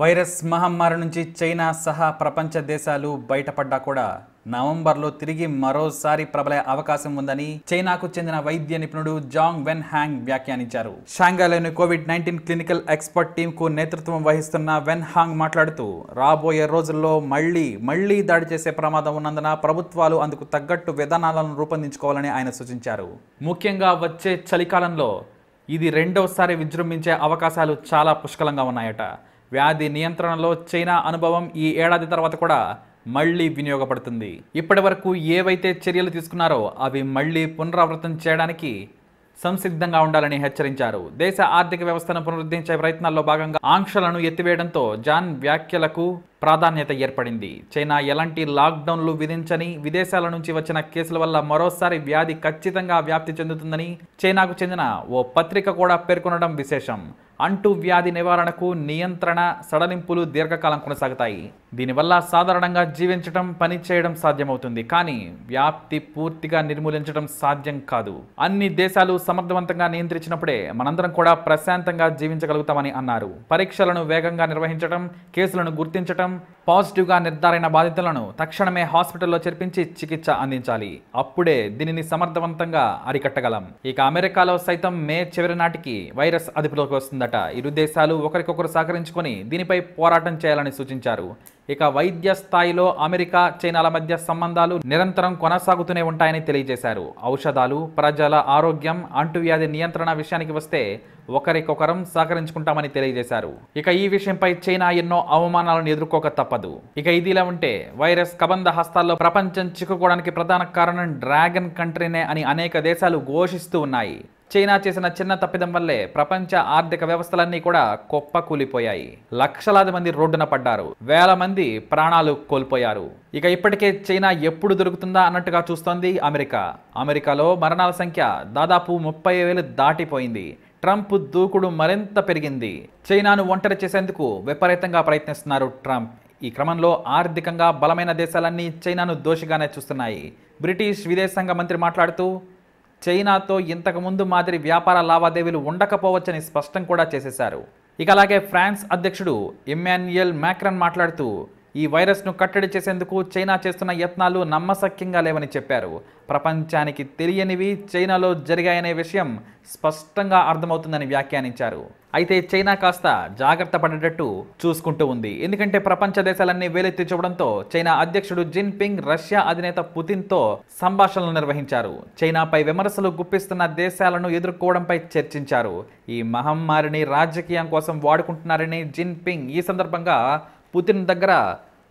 virus మహమ్మారి నుంచి China సహా ప్రపంచ దేశాలు బయటపడ్డా కూడా నవంబర్లో తిరిగి మరోసారి ప్రబలే అవకాశం ఉందని చైనాకు చెందిన వైద్య నిపుణుడు జాంగ్ వెన్ హ్యాంగ్ వ్యాఖ్యానించారు షాంఘాలోని కోవిడ్ నైన్టీన్ క్లినికల్ ఎక్స్పర్ట్ టీంకు నేతృత్వం వహిస్తున్న వెన్ హాంగ్ మాట్లాడుతూ రాబోయే రోజుల్లో మళ్లీ మళ్లీ దాడి చేసే ప్రమాదం ఉన్నందున ప్రభుత్వాలు అందుకు తగ్గట్టు విధానాలను రూపొందించుకోవాలని ఆయన సూచించారు ముఖ్యంగా వచ్చే చలికాలంలో ఇది రెండోసారి విజృంభించే అవకాశాలు చాలా పుష్కలంగా ఉన్నాయట వ్యాధి నియంత్రణలో చైనా అనుభవం ఈ ఏడాది తర్వాత కూడా మళ్లీ వినియోగపడుతుంది ఇప్పటి వరకు ఏవైతే చర్యలు తీసుకున్నారో అవి మళ్లీ పునరావృతం చేయడానికి సంసిద్ధంగా ఉండాలని హెచ్చరించారు దేశ ఆర్థిక వ్యవస్థను పునరుద్ధరించే ప్రయత్నాల్లో భాగంగా ఆంక్షలను ఎత్తివేయడంతో జాన్ వ్యాఖ్యలకు ప్రాధాన్యత ఏర్పడింది చైనా ఎలాంటి లాక్డౌన్లు విధించని విదేశాల నుంచి వచ్చిన కేసుల వల్ల మరోసారి వ్యాధి ఖచ్చితంగా వ్యాప్తి చెందుతుందని చైనాకు చెందిన ఓ పత్రిక కూడా పేర్కొనడం విశేషం అంటూ వ్యాధి నివారణకు నియంత్రణ సడలింపులు దీర్ఘకాలం కొనసాగుతాయి దీనివల్ల సాధారణంగా జీవించడం పని చేయడం సాధ్యమవుతుంది కానీ వ్యాప్తి పూర్తిగా నిర్మూలించడం సాధ్యం కాదు అన్ని దేశాలు సమర్థవంతంగా నియంత్రించినప్పుడే మనందరం కూడా ప్రశాంతంగా జీవించగలుగుతామని అన్నారు పరీక్షలను వేగంగా నిర్వహించడం కేసులను గుర్తించడం అనంతరం పాజిటివ్గా నిర్ధారణ బాధితులను తక్షణమే హాస్పిటల్లో చేర్పించి చికిత్స అందించాలి అప్పుడే దీనిని సమర్థవంతంగా అరికట్టగలం ఇక అమెరికాలో సైతం మే చివరి నాటికి వైరస్ అదుపులోకి వస్తుందట ఇరు దేశాలు ఒకరికొకరు సహకరించుకొని దీనిపై పోరాటం చేయాలని సూచించారు ఇక వైద్య స్థాయిలో అమెరికా చైనాల మధ్య సంబంధాలు నిరంతరం కొనసాగుతూనే ఉంటాయని తెలియజేశారు ఔషధాలు ప్రజల ఆరోగ్యం అంటువ్యాధి నియంత్రణ విషయానికి వస్తే ఒకరికొకరం సహకరించుకుంటామని తెలియజేశారు ఇక ఈ విషయంపై చైనా ఎన్నో అవమానాలను ఎదుర్కోక తప్పదు ఇక ఇదిలా ఉంటే వైరస్ కబంధ హస్తాల్లో ప్రపంచం చిక్కుకోవడానికి ప్రధాన కారణం డ్రాగన్ కంట్రీనే అని అనేక దేశాలు ఘోషిస్తూ ఉన్నాయి చైనా చేసిన చిన్న తప్పిదం వల్లే ప్రపంచ ఆర్థిక వ్యవస్థలన్నీ కూడా కూలిపోయాయి లక్షలాది మంది రోడ్డున పడ్డారు వేల మంది ప్రాణాలు కోల్పోయారు ఇక ఇప్పటికే చైనా ఎప్పుడు దొరుకుతుందా అన్నట్టుగా చూస్తోంది అమెరికా అమెరికాలో మరణాల సంఖ్య దాదాపు ముప్పై వేలు దాటిపోయింది ట్రంప్ దూకుడు మరింత పెరిగింది చైనాను ఒంటరి చేసేందుకు విపరీతంగా ప్రయత్నిస్తున్నారు ట్రంప్ ఈ క్రమంలో ఆర్థికంగా బలమైన దేశాలన్నీ చైనాను దోషిగానే చూస్తున్నాయి బ్రిటిష్ విదేశాంగ మంత్రి మాట్లాడుతూ చైనాతో ఇంతకుముందు మాదిరి వ్యాపార లావాదేవీలు ఉండకపోవచ్చని స్పష్టం కూడా చేసేశారు ఇక అలాగే ఫ్రాన్స్ అధ్యక్షుడు ఇమ్మాన్యుయల్ మ్యాక్రన్ మాట్లాడుతూ ఈ వైరస్ను కట్టడి చేసేందుకు చైనా చేస్తున్న యత్నాలు నమ్మసక్యంగా లేవని చెప్పారు ప్రపంచానికి తెలియనివి చైనాలో జరిగాయనే విషయం స్పష్టంగా అర్థమవుతుందని వ్యాఖ్యానించారు అయితే చైనా కాస్త జాగ్రత్త పడేటట్టు చూసుకుంటూ ఉంది ఎందుకంటే ప్రపంచ దేశాలన్నీ వేలెత్తి చూడడంతో చైనా అధ్యక్షుడు జిన్పింగ్ రష్యా అధినేత పుతిన్తో సంభాషణలు నిర్వహించారు చైనాపై విమర్శలు గుప్పిస్తున్న దేశాలను ఎదుర్కోవడంపై చర్చించారు ఈ మహమ్మారిని రాజకీయం కోసం వాడుకుంటున్నారని జిన్పింగ్ ఈ సందర్భంగా పుతిన్ దగ్గర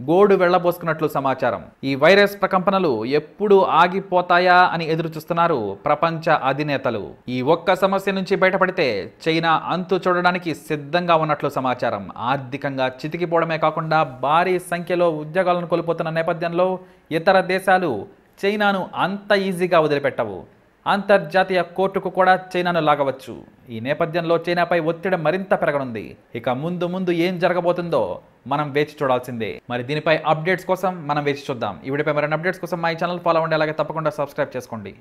గోడు వెళ్లబోసుకున్నట్లు సమాచారం ఈ వైరస్ ప్రకంపనలు ఎప్పుడు ఆగిపోతాయా అని ఎదురుచూస్తున్నారు ప్రపంచ అధినేతలు ఈ ఒక్క సమస్య నుంచి బయటపడితే చైనా అంతు చూడడానికి సిద్ధంగా ఉన్నట్లు సమాచారం ఆర్థికంగా చితికిపోవడమే కాకుండా భారీ సంఖ్యలో ఉద్యోగాలను కోల్పోతున్న నేపథ్యంలో ఇతర దేశాలు చైనాను అంత ఈజీగా వదిలిపెట్టవు అంతర్జాతీయ కోర్టుకు కూడా చైనాను లాగవచ్చు ఈ నేపథ్యంలో చైనాపై ఒత్తిడి మరింత పెరగనుంది ఇక ముందు ముందు ఏం జరగబోతుందో మనం వేచి చూడాల్సిందే మరి దీనిపై అప్డేట్స్ కోసం మనం వేచి చూద్దాం ఇవిడిపై మరిన్ని అప్డేట్స్ కోసం మా ఛానల్ ఫాలో అలాగే తప్పకుండా సబ్స్క్రైబ్ చేసుకోండి